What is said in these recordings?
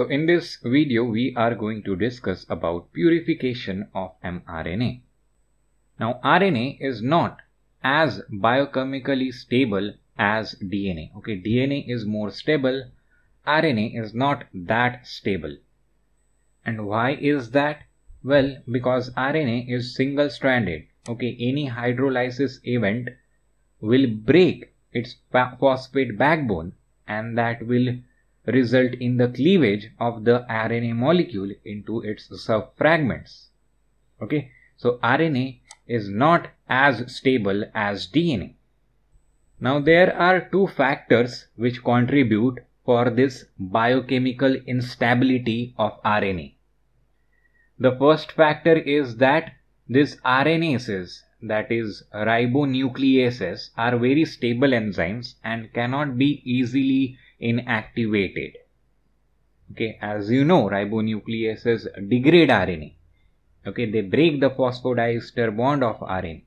So in this video we are going to discuss about purification of mRNA. Now RNA is not as biochemically stable as DNA. Okay, DNA is more stable, RNA is not that stable. And why is that? Well, because RNA is single stranded. Okay, any hydrolysis event will break its phosphate backbone and that will result in the cleavage of the RNA molecule into its subfragments. Okay, so RNA is not as stable as DNA. Now there are two factors which contribute for this biochemical instability of RNA. The first factor is that these RNases that is ribonucleases are very stable enzymes and cannot be easily inactivated. Okay, as you know, ribonucleases degrade RNA. Okay, they break the phosphodiester bond of RNA.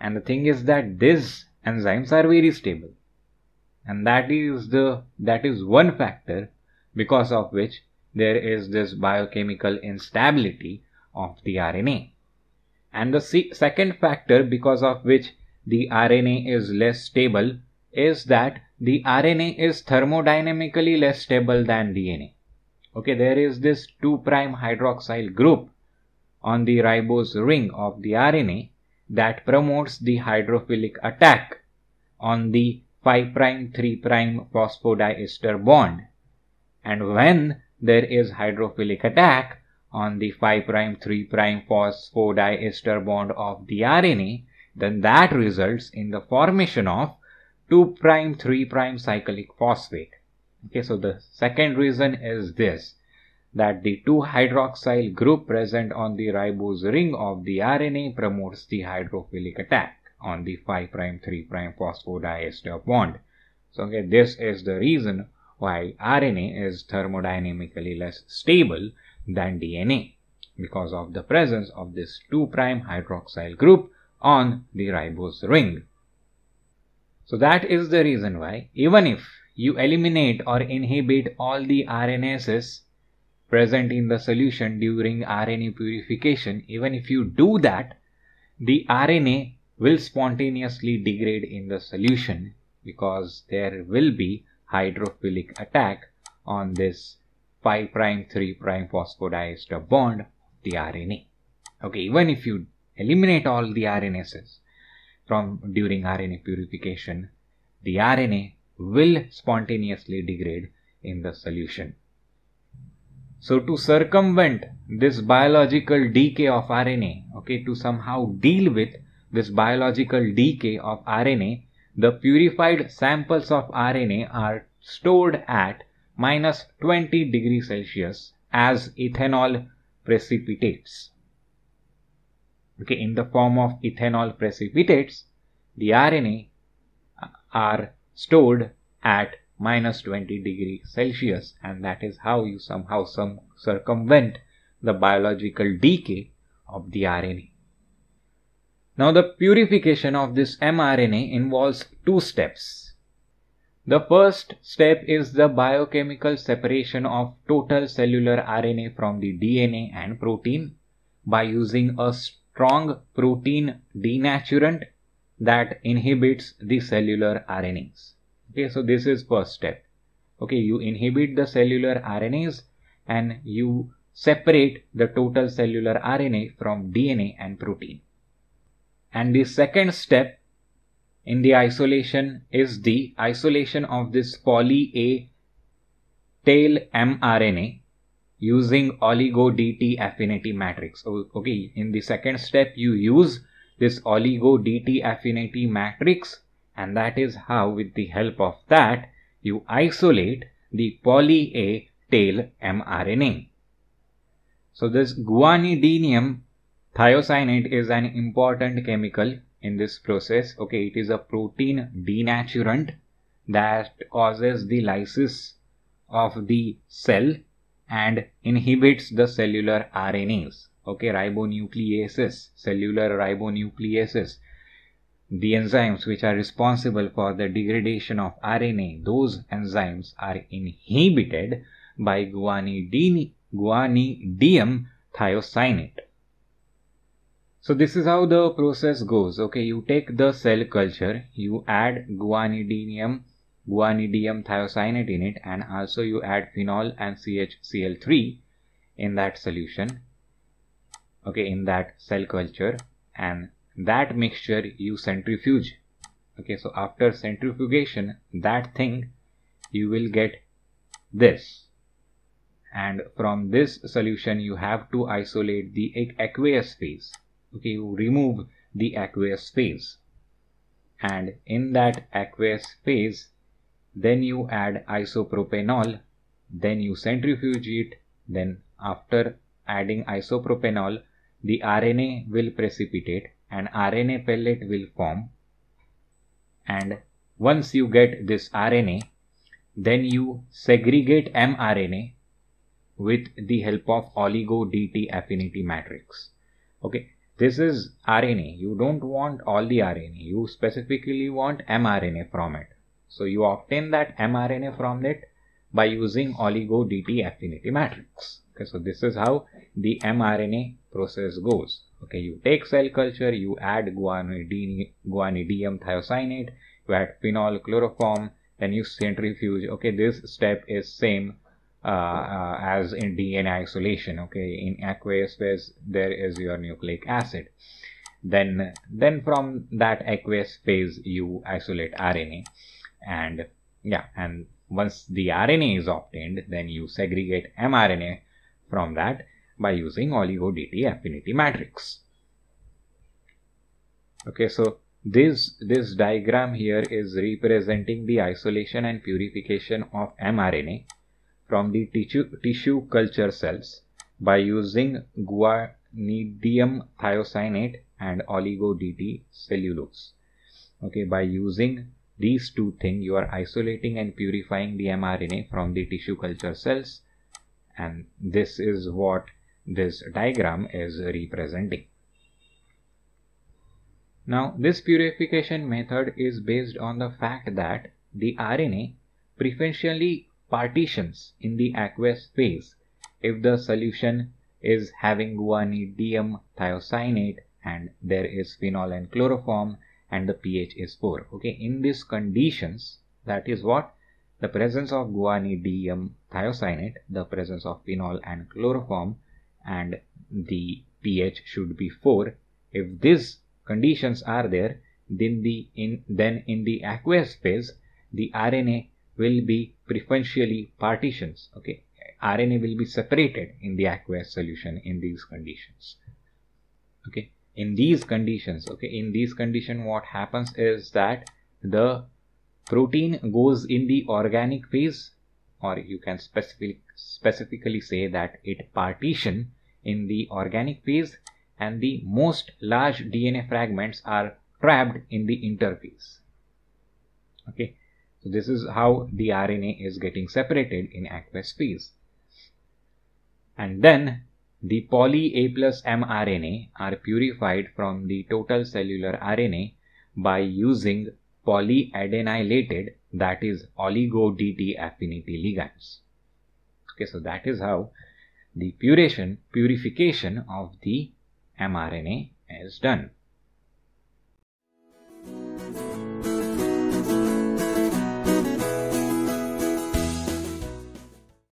And the thing is that these enzymes are very stable. And that is the that is one factor because of which there is this biochemical instability of the RNA. And the second factor because of which the RNA is less stable is that the RNA is thermodynamically less stable than DNA. Okay, there is this 2' hydroxyl group on the ribose ring of the RNA that promotes the hydrophilic attack on the 5' 3' phosphodiester bond. And when there is hydrophilic attack on the 5' 3' phosphodiester bond of the RNA, then that results in the formation of 2 prime 3 prime cyclic phosphate okay so the second reason is this that the 2 hydroxyl group present on the ribose ring of the RNA promotes the hydrophilic attack on the 5 prime 3 prime phosphodiester bond so okay this is the reason why RNA is thermodynamically less stable than DNA because of the presence of this 2' hydroxyl group on the ribose ring. So that is the reason why even if you eliminate or inhibit all the RNases present in the solution during RNA purification, even if you do that, the RNA will spontaneously degrade in the solution because there will be hydrophilic attack on this 5 prime 3 prime phosphodiester bond of the RNA. Okay, even if you eliminate all the RNases, from during RNA purification, the RNA will spontaneously degrade in the solution. So to circumvent this biological decay of RNA, okay, to somehow deal with this biological decay of RNA, the purified samples of RNA are stored at minus 20 degrees Celsius as ethanol precipitates okay, in the form of ethanol precipitates, the RNA are stored at minus 20 degree Celsius and that is how you somehow some circumvent the biological decay of the RNA. Now the purification of this mRNA involves two steps. The first step is the biochemical separation of total cellular RNA from the DNA and protein by using a strong protein denaturant that inhibits the cellular RNAs. Okay, so this is first step. Okay, you inhibit the cellular RNAs and you separate the total cellular RNA from DNA and protein. And the second step in the isolation is the isolation of this poly A tail mRNA using oligo-DT affinity matrix. Okay, in the second step, you use this oligo-DT affinity matrix and that is how with the help of that, you isolate the poly-A tail mRNA. So this guanidinium thiocyanate is an important chemical in this process. Okay, it is a protein denaturant that causes the lysis of the cell and inhibits the cellular RNAs, okay, ribonucleases, cellular ribonucleases, the enzymes which are responsible for the degradation of RNA, those enzymes are inhibited by guanidine, guanidium So this is how the process goes. Okay, you take the cell culture, you add guanidinium guanidium thiocyanate in it and also you add phenol and CHCl3 in that solution okay in that cell culture and that mixture you centrifuge okay so after centrifugation that thing you will get this and from this solution you have to isolate the aqueous phase okay you remove the aqueous phase and in that aqueous phase then you add isopropanol, then you centrifuge it, then after adding isopropanol, the RNA will precipitate and RNA pellet will form. And once you get this RNA, then you segregate mRNA with the help of oligo DT affinity matrix. Okay, this is RNA. You don't want all the RNA. You specifically want mRNA from it. So you obtain that mRNA from it by using oligo-DT affinity matrix. Okay, so this is how the mRNA process goes. Okay, you take cell culture, you add guanidine, guanidinium thiocyanate, you add phenol chloroform, then you centrifuge. Okay, this step is same uh, uh, as in DNA isolation. Okay, in aqueous phase there is your nucleic acid. Then, then from that aqueous phase you isolate RNA and yeah and once the RNA is obtained then you segregate mRNA from that by using oligo-DT affinity matrix. Okay, so this, this diagram here is representing the isolation and purification of mRNA from the tissue, tissue culture cells by using guanidium thiocyanate and oligo-DT cellulose. Okay, by using these two things you are isolating and purifying the mRNA from the tissue culture cells and this is what this diagram is representing. Now this purification method is based on the fact that the RNA preferentially partitions in the aqueous phase if the solution is having guanidinium thiocyanate and there is phenol and chloroform and the pH is 4. Okay, in these conditions, that is what the presence of guanidium thiocyanate, the presence of phenol and chloroform, and the pH should be 4. If these conditions are there, then the in then in the aqueous phase, the RNA will be preferentially partitions. Okay, RNA will be separated in the aqueous solution in these conditions. Okay, in these conditions okay in these condition what happens is that the protein goes in the organic phase or you can specifically specifically say that it partition in the organic phase and the most large DNA fragments are trapped in the interface. Okay, so this is how the RNA is getting separated in aqueous phase. And then the poly A plus mRNA are purified from the total cellular RNA by using polyadenylated, that is oligo-DT affinity ligands. Okay, so that is how the puration, purification of the mRNA is done.